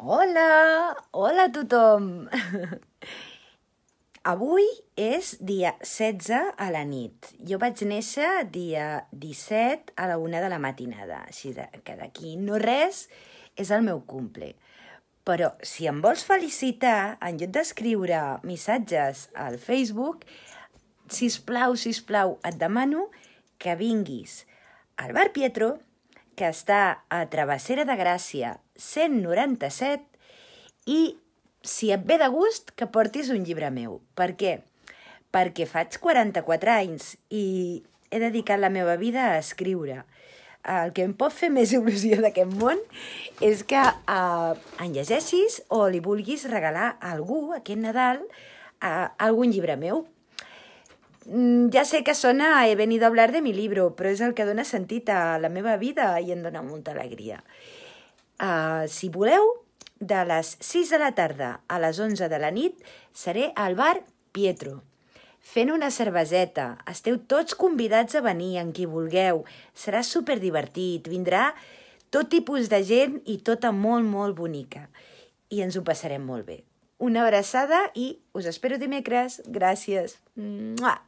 Hola! Hola a tothom! Avui és dia 16 a la nit. Jo vaig néixer dia 17 a la una de la matinada, així que d'aquí no res és el meu cumple. Però si em vols felicitar, en lloc d'escriure missatges al Facebook, si us plau, si us plau, et demano que vinguis al Bar Pietro que està a Travessera de Gràcia 197 i si et ve de gust que portis un llibre meu. Per què? Perquè faig 44 anys i he dedicat la meva vida a escriure. El que em pot fer més il·lusió d'aquest món és que eh, en llegeixis o li vulguis regalar a algú aquest Nadal eh, algun llibre meu. Ja mm, sé que sona he venit a hablar de mi libro, però és el que dona sentit a la meva vida i em dona molta alegria. Uh, si voleu, de les 6 de la tarda a les 11 de la nit seré al bar Pietro, fent una cerveseta. Esteu tots convidats a venir, en qui vulgueu. Serà superdivertit, vindrà tot tipus de gent i tota molt, molt bonica. I ens ho passarem molt bé. Una abraçada i us espero dimecres. Gràcies. Muah.